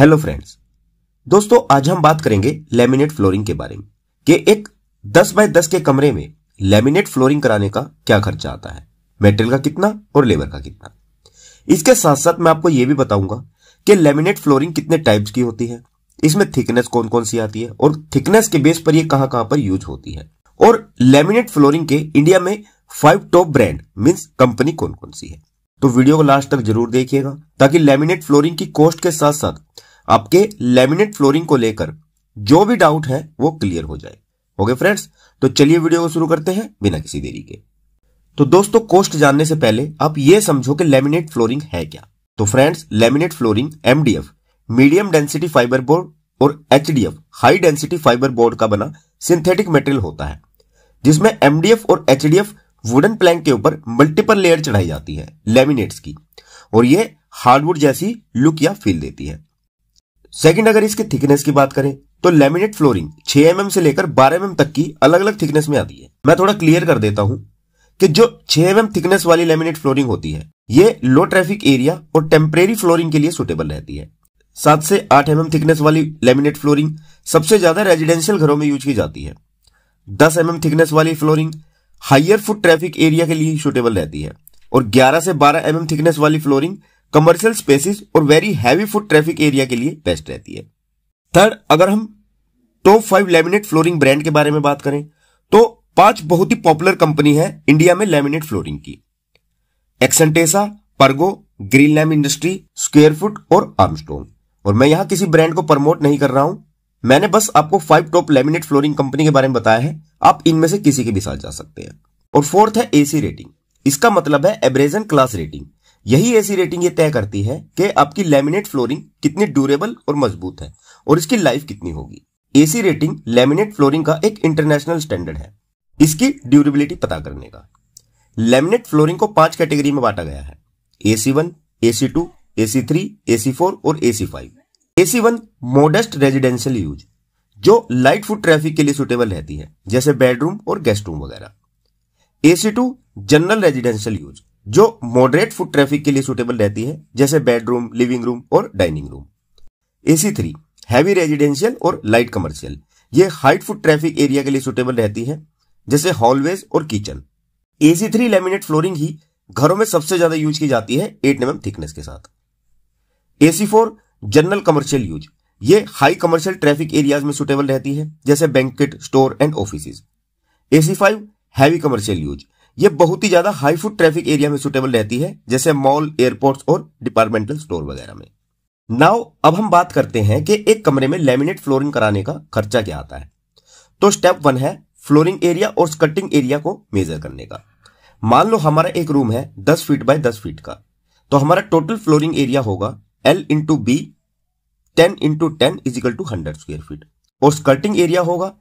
hello friends दोस्तों आज हम बात करेंगे लेमिनेट फ्लोरिंग के बारे में कि एक 10 बाय 10 के कमरे में लेमिनेट फ्लोरिंग कराने का क्या खर्चा आता है मेटेरियल का कितना और लेबर का कितना इसके साथ साथ मैं आपको यह भी बताऊंगा कि लेमिनेट फ्लोरिंग कितने टाइप्स की होती है इसमें थिकनेस कौन कौन सी आती है और थिकनेस के बेस पर यह कहां कहां पर यूज होती है और लेमिनेट फ्लोरिंग के इंडिया में five top brand means company कौन कौन सी है तो वीडियो को लास्ट तक जरूर देखिएगा ताकि लेमिनेट फ्लोरिंग की कॉस्ट के साथ साथ आपके लेमिनेट फ्लोरिंग को लेकर जो भी डाउट है वो क्लियर हो जाए ओके फ्रेंड्स तो चलिए वीडियो को शुरू करते हैं बिना किसी देरी के तो दोस्तों कोस्ट जानने से पहले आप ये समझो कि लेमिनेट फ्लोरिंग है क्या तो friends laminate flooring MDF medium density fibre board और HDF high density fibre board का बना सिंथेटिक मटेरियल होता है जिसमें एमडीएफ और एचडीएफ वुडन प्लैंक के ऊपर मल्टीपल लेयर चढ़ाई जाती है लेमिनेट्स की और ये हार्डवुड जैसी लुक या फील देती है सेकंड अगर इसके थिकनेस की बात करें तो लेमिनेट फ्लोरिंग 6 एम mm से लेकर 12 एम mm तक की अलग अलग थिकनेस में आती है मैं थोड़ा क्लियर कर देता हूं कि जो 6 एम mm थिकनेस वाली लेमिनेट फ्लोरिंग होती है ये लो ट्रैफिक एरिया और टेम्परेरी फ्लोरिंग के लिए सुटेबल रहती है सात से आठ एम mm थिकनेस वाली लेमिनेट फ्लोरिंग सबसे ज्यादा रेजिडेंशियल घरों में यूज की जाती है दस एम mm थिकनेस वाली flooring higher foot traffic area के लिए सुटेबल रहती है और 11 से 12 एम mm थिकनेस वाली फ्लोरिंग कमर्शियल स्पेसिस और very heavy foot traffic area के लिए बेस्ट रहती है थर्ड अगर हम top five laminate flooring brand के बारे में बात करें तो पांच बहुत ही पॉपुलर कंपनी है इंडिया में लेमिनेट फ्लोरिंग की Action Tesa Pergo Greenlam industry square foot और आर्मस्टोन और मैं यहां किसी ब्रांड को प्रमोट नहीं कर रहा हूं मैंने बस आपको five top laminate flooring company के बारे में बताया है आप इनमें से किसी के भी साथ जा सकते हैं और फोर्थ है एसी रेटिंग इसका मतलब है एब्रेजन क्लास रेटिंग यही एसी रेटिंग ये तय करती है कि आपकी लेमिनेट फ्लोरिंग कितनी ड्यूरेबल और मजबूत है और इसकी लाइफ कितनी होगी एसी रेटिंग लेमिनेट फ्लोरिंग का एक इंटरनेशनल स्टैंडर्ड है इसकी ड्यूरेबिलिटी पता करने का लेमिनेट फ्लोरिंग को पांच कैटेगरी में बांटा गया है AC one AC two AC three AC four और AC five AC one modest residential use जो लाइट फूड ट्रैफिक के लिए सुटेबल रहती है जैसे बेडरूम और गेस्ट रूम वगैरह AC two general residential use जो मॉडरेट फूड ट्रैफिक के लिए सुटेबल रहती है जैसे बेडरूम लिविंग रूम और dining room AC three heavy residential और लाइट कमर्शियल ये हाइट फूड ट्रैफिक एरिया के लिए सुटेबल रहती है जैसे हॉलवेज और kitchen AC three laminate flooring ही घरों में सबसे ज्यादा यूज की जाती है एट एम थिकनेस के साथ AC four general commercial use ये हाई कमर्शियल ट्रैफिक एरियाज में सुटेबल रहती है जैसे banquet store and office AC five heavy commercial use ये बहुत ही ज्यादा हाई फुट ट्रैफिक एरिया में सुटेबल रहती है जैसे मॉल एयरपोर्ट और डिपार्टमेंटल स्टोर वगैरह में नाउ अब हम बात करते हैं कि एक कमरे में लेमिनेट फ्लोरिंग कराने का खर्चा क्या आता है तो स्टेप वन है फ्लोरिंग एरिया और स्कटिंग एरिया को मेजर करने का मान लो हमारा एक रूम है दस फीट बाय दस फीट का तो हमारा टोटल फ्लोरिंग एरिया होगा L into B ten into ten is equal two hundred square feet और स्कर्टिंग एरिया होगा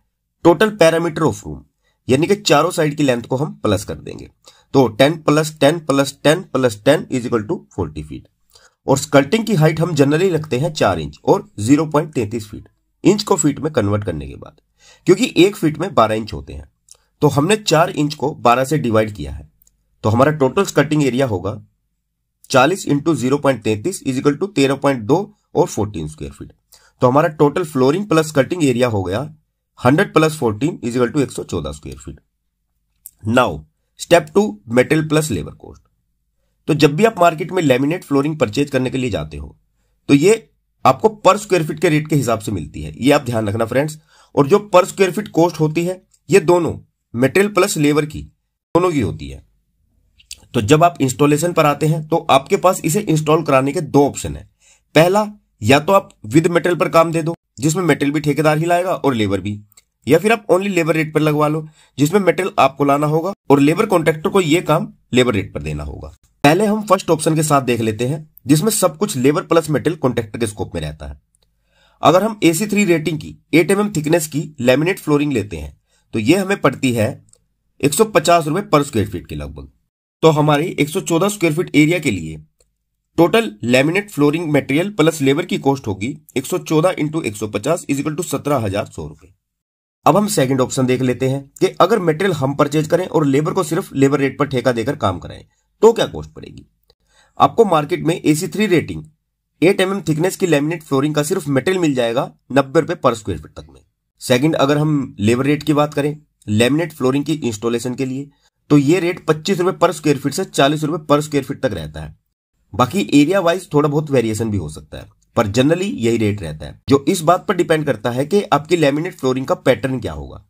टोटल पैरामीटर ऑफ रूम यानी कि चारों साइड की लेंथ को हम प्लस कर देंगे तो ten plus ten plus ten plus ten is equal to forty feet और स्कर्टिंग की हाइट हम जनरली रखते हैं चार इंच और जीरो पॉइंट तैतीस फीट इंच को फीट में कन्वर्ट करने के बाद क्योंकि एक फीट में बारह इंच होते हैं तो हमने चार इंच को बारह से डिवाइड किया है तो हमारा टोटल स्कर्टिंग एरिया होगा चालीस इंटू जीरो पॉइंट तैंतीस इजिकल टू तेरह पॉइंट दो और 14 स्क्वायर फीट तो हमारा total flooring plus cutting area हो गया 100 plus 14 equal to 114 square feet now step two metal plus labour cost तो जब भी आप मार्केट में लेमिनेट फ्लोरिंग परचेज करने के लिए जाते हो तो ये आपको पर स्क्वायर फीट के रेट के हिसाब से मिलती है ये आप ध्यान रखना फ्रेंड्स और जो पर स्क्वायर फीट कॉस्ट होती है ये दोनों मेटेरियल प्लस लेबर की दोनों की होती है तो जब आप इंस्टॉलेशन पर आते हैं तो आपके पास इसे इंस्टॉल कराने के दो ऑप्शन है पहला या तो आप विद मेटल पर काम दे दो जिसमें मेटल भी ठेकेदार ही लाएगा और लेबर भी या फिर आप ओनली लेबर रेट पर लगवा लो जिसमें मेटल आपको लाना होगा और लेबर कॉन्ट्रेक्टर को यह काम लेबर रेट पर देना होगा पहले हम फर्स्ट ऑप्शन के साथ देख लेते हैं जिसमें सब कुछ लेबर प्लस मेटल कॉन्ट्रेक्टर के स्कोप में रहता है अगर हम एसी थ्री रेटिंग की एट एम थिकनेस की लेमिनेट फ्लोरिंग लेते हैं तो ये हमें पड़ती है एक पर स्क्वेयर फीट के लगभग तो हमारी एक सौ चौदह स्क्वायर फीट एरिया के लिए total laminate flooring material plus labour की कॉस्ट होगी 114 सौ चौदह इंटू एक सौ पचास इजिकल टू सत्रह हजार सौ रुपए अब हम सेकंड ऑप्शन देख लेते हैं कि अगर मटेरियल हम परचेज करें और लेबर को सिर्फ लेबर रेट पर ठेका देकर काम कराएं तो क्या कॉस्ट पड़ेगी आपको मार्केट में AC three rating eight M thickness की लेमिनेट फ्लोरिंग का सिर्फ मेटेरियल मिल जाएगा नब्बे रुपए पर स्क्वेयर फीट तक में सेकेंड अगर हम लेबर रेट की बात करें लेमिनेट फ्लोरिंग की इंस्टॉलेशन के लिए तो ये रेट पच्चीस रुपए पर स्क्वेयर फीट से चालीस रुपए पर स्क्वेयर फीट तक रहता है बाकी एरिया वाइज थोड़ा बहुत वेरिएशन भी हो सकता है पर जनरली यही रेट रहता है जो इस बात पर डिपेंड करता है कि आपकी लेमिनेट फ्लोरिंग का पैटर्न क्या होगा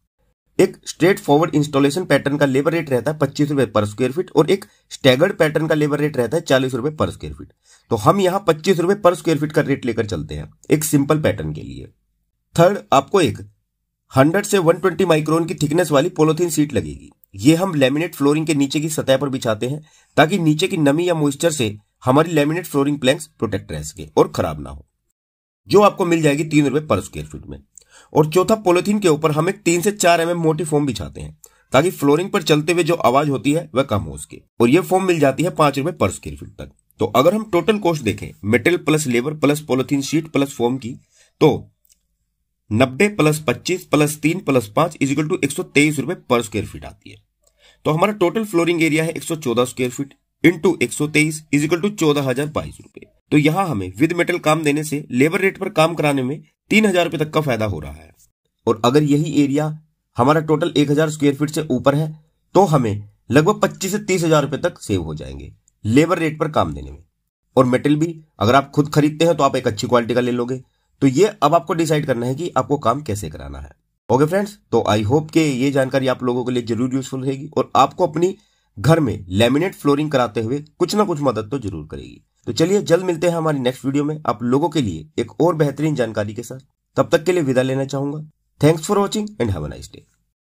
एक स्ट्रेट फॉरवर्ड इंस्टॉलेशन पैटर्न का लेबर रेट रहता है पच्चीस रुपए पर स्क्वायर फीट और एक स्टैगर्ड पैटर्न का लेबर रेट रहता है चालीस रुपए पर स्क्वायर फीट तो हम यहां पच्चीस रुपए पर स्क्वायर फीट का रेट लेकर चलते हैं एक सिंपल पैटर्न के लिए थर्ड आपको एक 100 से 120 माइक्रोन की थिकनेस वाली पोलोथीन सीट लगेगी ये हम लेमिनेट फ्लोरिंग के नीचे की सतह पर बिछाते हैं ताकि नीचे की नमी या मॉइस्चर से हमारी लेमिनेट फ्लोरिंग प्लैंक्स प्रोटेक्ट रह सके और खराब ना हो जो आपको मिल जाएगी तीन रुपए पर स्क्वेयर फीट में और चौथा पोलिथीन के ऊपर हम एक तीन से चार एम मोटी फोम बिछाते हैं ताकि फ्लोरिंग पर चलते हुए जो आवाज होती है वह कम हो सके और यह फोम मिल जाती है पांच रुपए पर स्क्वेयर फीट तक तो अगर हम टोटल कॉस्ट देखें metal plus labour plus polythene sheet plus foam की तो नब्बे प्लस पच्चीस प्लस तीन प्लस पांच इजिकल टू एक सौ तेईस रुपए पर स्क्वेयर फीट आती है तो हमारा टोटल फ्लोरिंग एरिया है एक सौ चौदह स्क्वेयर फीट इंटू एक सौ तेईस इज इक्वल टू चौदह हजार बाईस रूपए तो यहाँ हमें विद मेटल काम देने से लेबर रेट पर काम कराने में तीन हजार रुपए तक का फायदा हो रहा है और अगर यही एरिया हमारा टोटल एक हजार स्क्वेयर फीट से ऊपर है तो हमें लगभग पच्चीस से तीस हजार रुपए तक सेव हो जाएंगे लेबर रेट पर काम देने में और मेटल भी अगर आप खुद खरीदते हैं तो आप एक अच्छी क्वालिटी का ले लोगे तो ये अब आपको डिसाइड करना है कि आपको काम कैसे कराना है ओके okay फ्रेंड्स तो आई होप के ये जानकारी आप लोगों के लिए जरूर यूजफुल रहेगी और आपको अपनी घर में लेमिनेट फ्लोरिंग कराते हुए कुछ ना कुछ मदद तो जरूर करेगी तो चलिए जल्द मिलते हैं हमारी नेक्स्ट वीडियो में आप लोगों के लिए एक और बेहतरीन जानकारी के साथ तब तक के लिए विदा लेना चाहूंगा thanks for watching and have a nice day